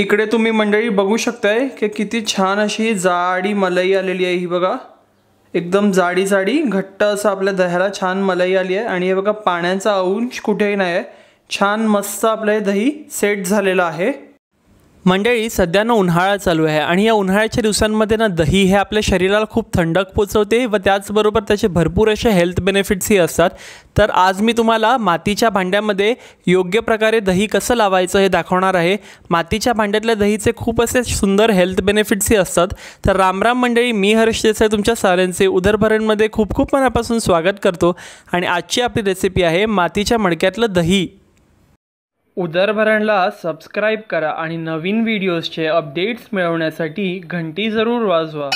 इकडे तुम्ही मंडळी बघू शकताय की किती छान अशी जाडी मलाई आलेली आहे ही बघा एकदम जाडी जाडी घट्ट असं आपल्या दह्याला छान मलाई आली आहे आणि हे बघा पाण्याचा अंश कुठेही नाही आहे छान मस्त आपलं दही सेट झालेलं आहे मंडळी सध्या ना उन्हाळा चालू आहे आणि या उन्हाळ्याच्या दिवसांमध्ये ना दही हे आपल्या शरीराला खूप थंडक पोचवते व त्याचबरोबर त्याचे भरपूर असे हेल्थ बेनिफिट्सही असतात तर आज मी तुम्हाला मातीच्या भांड्यामध्ये योग्य प्रकारे दही कसं लावायचं हे दाखवणार आहे मातीच्या भांड्यातल्या दहीचे खूप असे सुंदर हेल्थ बेनिफिट्सही असतात तर रामराम मंडळी मी हर्ष देसाई तुमच्या साऱ्यांचे उदरभरणमध्ये खूप खूप मनापासून स्वागत करतो आणि आजची आपली रेसिपी आहे मातीच्या मडक्यातलं दही उदरभरणला सबस्क्राईब करा आणि नवीन व्हिडिओजचे अपडेट्स मिळवण्यासाठी घंटी जरूर वाजवा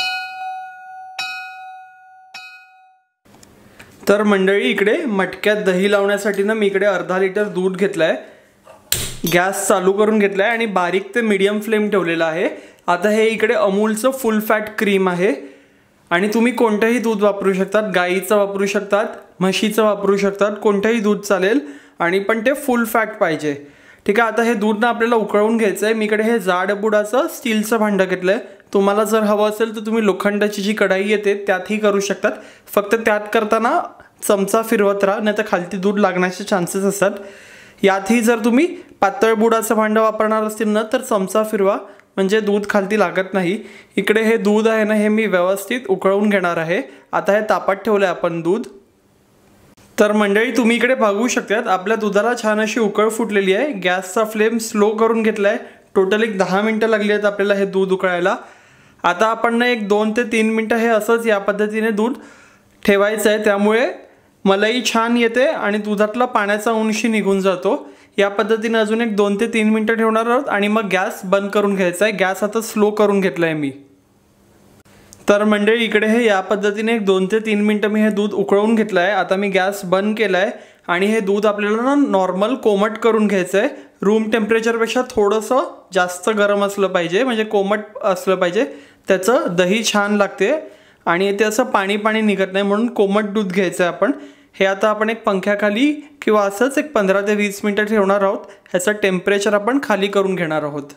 तर मंडळी इकडे मटक्यात दही लावण्यासाठी ना मी इकडे अर्धा लिटर दूध घेतलं गॅस चालू करून घेतला आणि बारीक ते मीडियम फ्लेम ठेवलेला आहे आता हे इकडे अमूलचं फुल फॅट क्रीम आहे आणि तुम्ही कोणतंही दूध वापरू शकतात गाईचं वापरू शकतात म्हशीचं वापरू शकतात कोणतंही दूध चालेल आणि पण ते फुल फॅट पाहिजे ठीक आहे आता हे दूध ना आपल्याला उकळवून घ्यायचं आहे मीकडे हे जाड बुडाचं स्टीलचं भांडं घेतलं आहे तुम्हाला जर हवं असेल तर तुम्ही लोखंडाची जी कढाई येते त्यातही करू शकतात फक्त त्यात करताना चमचा फिरवत राहा नाही तर खालती दूध लागण्याचे चान्सेस असतात यातही जर तुम्ही पातळ बुडाचं भांडं वापरणार असतील ना तर चमचा फिरवा म्हणजे दूध खालती लागत नाही इकडे हे दूध आहे ना हे मी व्यवस्थित उकळवून घेणार आहे आता हे तापात ठेवलं आहे आपण दूध तर मंडळी तुम्ही इकडे बघू शकतात आपल्या दुधाला छान अशी उकळ फुटलेली आहे गॅसचा फ्लेम स्लो करून घेतला आहे टोटल एक दहा मिनटं लागली आहेत आपल्याला हे दूध उकळायला आता आपण एक दोन ते तीन मिनटं हे असंच या पद्धतीने दूध ठेवायचं आहे त्यामुळे मलाई छान येते आणि दुधातला पाण्याचा उंशी निघून जातो या पद्धतीने अजून एक दोन ते तीन मिनटं ठेवणार आहोत आणि मग गॅस बंद करून घ्यायचा आहे गॅस आता स्लो करून घेतला आहे मी तर मंडळी इकडे हे या पद्धतीने एक दोन ते तीन मिनटं मी हे दूध उकळवून घेतलं आहे आता मी गॅस बंद केला आहे आणि हे दूध आपल्याला ना नॉर्मल कोमट करून घ्यायचं आहे रूम टेम्परेचरपेक्षा थोडंसं जास्त गरम असलं पाहिजे म्हणजे कोमट असलं पाहिजे त्याचं दही छान लागते आणि ते असं पाणी पाणी निघत नाही म्हणून कोमट दूध घ्यायचं आहे आपण हे आता आपण एक पंख्याखाली किंवा असंच एक पंधरा ते वीस मिनटं ठेवणार आहोत ह्याचं टेम्परेचर आपण खाली करून घेणार आहोत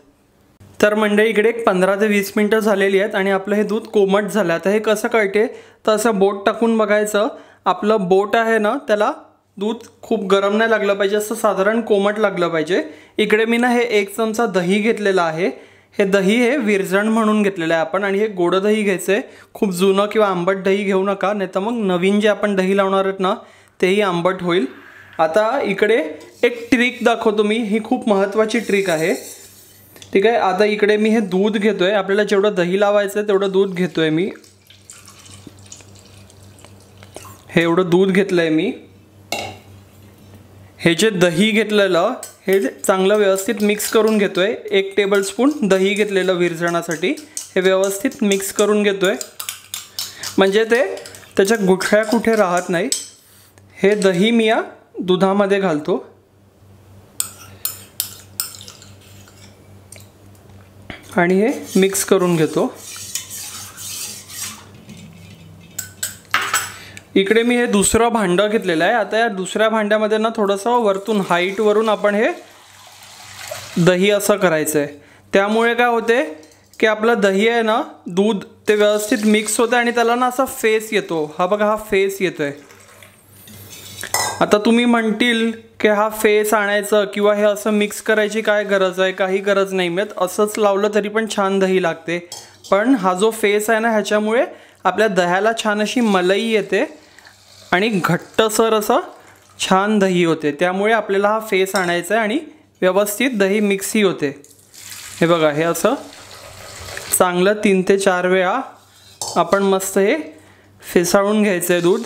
तर मंडळी इकडे एक पंधरा ते वीस मिनटं झालेली आहेत आणि आपलं हे दूध कोमट झालं आता हे कसं कळते तर असं बोट टाकून बघायचं आपलं बोट आहे ना त्याला दूध खूप गरम नाही लागलं पाहिजे असं साधारण कोमट लागलं पाहिजे इकडे मी ना हे एक चमचा दही घेतलेला आहे हे दही हे विरजण म्हणून घेतलेलं आहे आपण आणि हे गोडं दही घ्यायचं आहे खूप जुनं किंवा आंबट दही घेऊ नका नाही तर मग नवीन जे आपण दही लावणार आहेत ना तेही आंबट होईल आता इकडे एक ट्रिक दाखवतो मी ही खूप महत्त्वाची ट्रिक आहे ठीक आहे आता इकडे मी हे दूध घेतो आहे आपल्याला जेवढं दही लावायचं आहे तेवढं दूध घेतो आहे मी हे एवढं दूध घेतलं आहे मी हे जे दही घेतलेलं हे चांगलं व्यवस्थित मिक्स करून घेतो आहे एक टेबलस्पून दही घेतलेलं विरजणासाठी हे व्यवस्थित मिक्स करून घेतो आहे म्हणजे ते त्याच्या गुठळ्या कुठे राहत नाही हे दही मी या दुधामध्ये घालतो आणि हे मिक्स करून घेतो इकडे मी हे दुसरं भांडं घेतलेलं आहे आता या दुसऱ्या भांड्यामध्ये ना थोडंसं वरतून हाईटवरून आपण हे दही असं करायचं आहे त्यामुळे काय होते की आपलं दही आहे ना दूध ते व्यवस्थित मिक्स होतं आणि त्याला ना असा फेस येतो हा बघा हा फेस येतो आता तुम्ही म्हणतील की हा फेस आणायचं किंवा हे असं मिक्स करायची काय गरज आहे काही गरज नाही मिळत असंच लावलं तरी पण छान दही लागते पण हा जो फेस आहे ना ह्याच्यामुळे आपल्या दह्याला छान अशी मलई येते आणि घट्टसर असं छान दही होते त्यामुळे आपल्याला हा फेस आणायचा आहे आणि व्यवस्थित दही मिक्सही होते हे बघा हे असं चांगलं तीन ते चार वेळा आपण मस्त हे फेसाळून घ्यायचं आहे दूध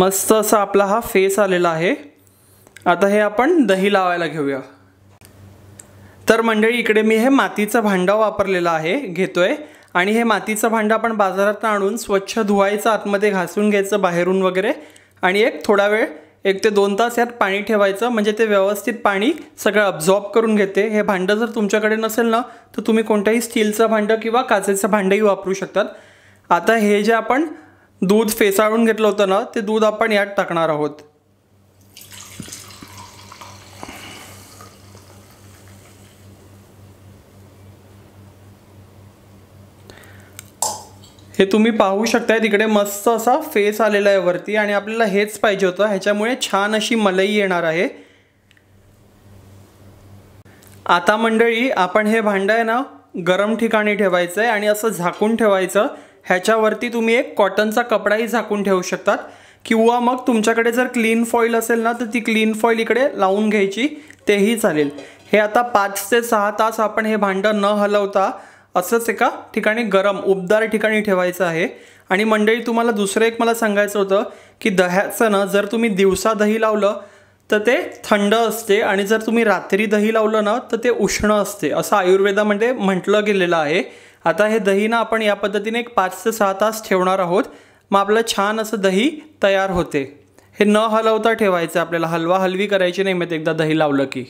मस्त असा आपला हा फेस आलेला आहे आता हे आपण दही लावायला घेऊया तर मंडळी इकडे मी हे मातीचं भांडं वापरलेलं आहे घेतोय आणि हे मातीचं भांडं आपण बाजारात आणून स्वच्छ धुवायचं आतमध्ये घासून घ्यायचं बाहेरून वगैरे आणि एक थोडा वेळ एक ते दोन तास यात पाणी ठेवायचं म्हणजे ते व्यवस्थित पाणी सगळं अब्झॉर्ब करून घेते हे भांडं जर तुमच्याकडे नसेल ना तर तुम्ही कोणत्याही स्टीलचं भांडं किंवा काचेचं भांडंही वापरू शकतात आता हे जे आपण दूध फेसाळून घेतलं होतं ना ते दूध आपण यात टाकणार आहोत हे तुम्ही पाहू शकताय तिकडे मस्त असा फेस आलेला आहे वरती आणि आपल्याला हेच पाहिजे होतं ह्याच्यामुळे छान अशी मलई येणार आहे आता मंडळी आपण हे भांड आहे ना गरम ठिकाणी ठेवायचं आहे आणि असं झाकून ठेवायचं ह्याच्यावरती तुम्ही एक कॉटनचा कपडाही झाकून ठेवू शकतात किंवा मग तुमच्याकडे जर क्लीन फॉईल असेल ना तर ती क्लीन फॉईल इकडे लावून घ्यायची तेही चालेल हे आता पाच ते सहा तास आपण हे भांडं न हलवता असंच एका ठिकाणी गरम उबदार ठिकाणी ठेवायचं आहे आणि मंडळी तुम्हाला दुसरं एक मला सांगायचं होतं की दह्याचं ना जर तुम्ही दिवसा दही लावलं तर ते थंड असते आणि जर तुम्ही रात्री दही लावलं ना तर ते उष्ण असते असं आयुर्वेदामध्ये म्हटलं गेलेलं आहे आता हे दही ना आपण या पद्धतीने एक पाच ते सहा तास ठेवणार आहोत मग आपलं छान असं दही तयार होते हे न हलवता ठेवायचं आपल्याला हलवा हलवी करायची नाही मग एकदा दही लावलं की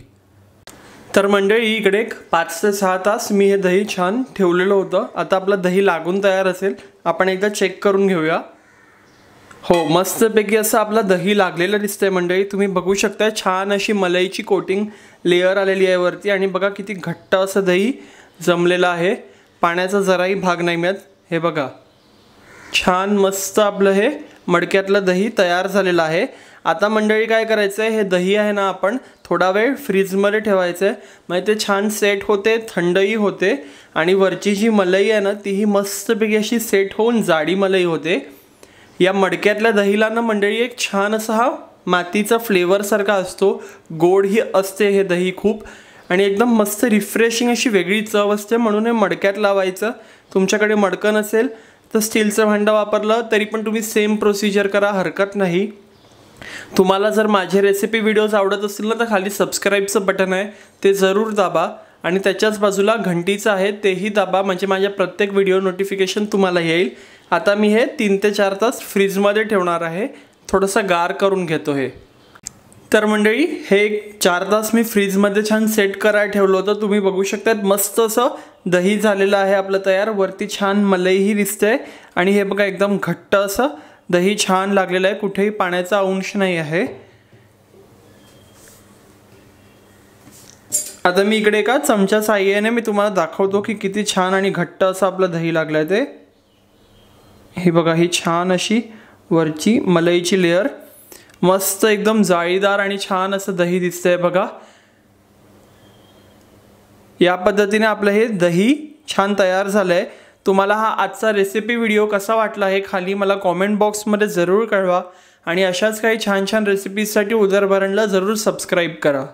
तर मंडळी इकडे एक पाच ते सहा तास मी हे दही छान ठेवलेलं होतं आता आपलं दही लागून तयार असेल आपण एकदा चेक करून घेऊया हो मस्तपैकी असं आपलं दही लागलेलं दिसतंय मंडळी तुम्ही बघू शकता छान अशी मलईची कोटिंग लेअर आलेली आहे वरती आणि बघा किती घट्ट असं दही जमलेलं आहे पाण्याचा जराही भाग नाही मिळत हे बघा छान मस्त आपलं हे मडक्यातलं दही तयार झालेलं आहे आता मंडळी काय करायचं आहे हे दही आहे ना आपण थोडा वेळ फ्रीजमध्ये ठेवायचं आहे म्हणजे ते छान सेट होते थंडही होते आणि वरची जी मलई आहे ना तीही मस्तपैकी अशी सेट होऊन जाडी मलई होते या मडक्यातल्या दहीला ना मंडळी एक छान असा हा मातीचा फ्लेवरसारखा असतो गोडही असते हे दही खूप आणि एकदम मस्त रिफ्रेशिंग अशी वेगळी चव असते म्हणून हे मडक्यात लावायचं तुमच्याकडे मडकं नसेल तर स्टीलचं भांडं वापरलं तरी पण तुम्ही सेम प्रोसिजर करा हरकत नाही तुम्हाला जर माझे रेसिपी व्हिडिओज आवडत असतील ना तर खाली सबस्क्राईबचं बटन आहे ते जरूर दाबा आणि त्याच्याच बाजूला घंटीचं आहे तेही दाबा म्हणजे माझ्या प्रत्येक व्हिडिओ नोटिफिकेशन तुम्हाला येईल आता मी हे तीन ते चार तास फ्रीजमध्ये ठेवणार आहे थोडंसं गार करून घेतो हे तर मंडळी हे एक चार तास मी फ्रीजमध्ये छान सेट करायला ठेवलं होतं तुम्ही बघू शकतात मस्त असं दही झालेलं आहे आपलं तयार वरती छान मलईही दिसते आणि हे बघा एकदम घट्ट असं दही छान लागलेलं आहे कुठेही पाण्याचा अंश नाही आहे आता मी इकडे एका चमच्या साह्याने मी तुम्हाला दाखवतो की किती छान आणि घट्ट असं आपलं दही लागलं आहे ते हे बघा ही छान अशी वरची मलईची लेअर मस्त एकदम जाळीदार आणि छान असं दही दिसतंय बघा या पद्धतीने आपलं हे दही छान तयार झालं तुम्हाला हा आजचा रेसिपी व्हिडिओ कसा वाटला हे खाली मला कॉमेंट बॉक्समध्ये जरूर कळवा आणि अशाच काही छान छान रेसिपीजसाठी उदरभरणला जरूर सबस्क्राईब करा